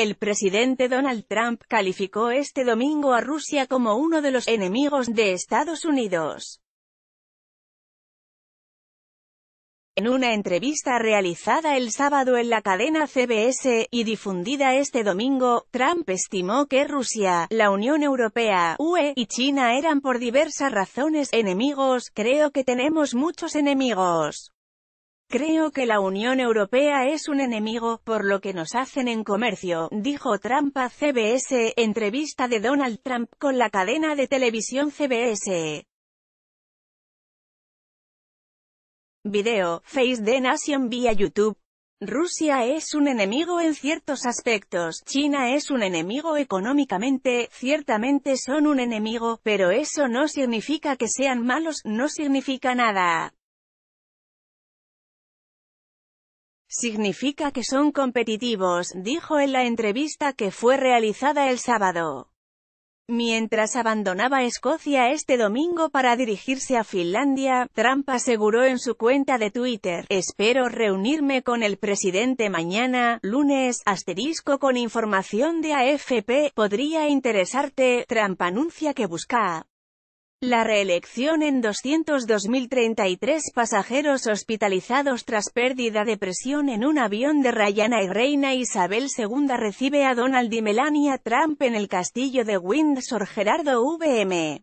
El presidente Donald Trump calificó este domingo a Rusia como uno de los enemigos de Estados Unidos. En una entrevista realizada el sábado en la cadena CBS, y difundida este domingo, Trump estimó que Rusia, la Unión Europea, UE, y China eran por diversas razones enemigos, creo que tenemos muchos enemigos. Creo que la Unión Europea es un enemigo, por lo que nos hacen en comercio, dijo Trump a CBS, entrevista de Donald Trump con la cadena de televisión CBS. Video, Face the Nation vía YouTube. Rusia es un enemigo en ciertos aspectos, China es un enemigo económicamente, ciertamente son un enemigo, pero eso no significa que sean malos, no significa nada. Significa que son competitivos, dijo en la entrevista que fue realizada el sábado. Mientras abandonaba Escocia este domingo para dirigirse a Finlandia, Trump aseguró en su cuenta de Twitter, espero reunirme con el presidente mañana, lunes, asterisco con información de AFP, podría interesarte, Trump anuncia que busca la reelección en 202.033 pasajeros hospitalizados tras pérdida de presión en un avión de Rayana y Reina Isabel II recibe a Donald y Melania Trump en el castillo de Windsor Gerardo VM.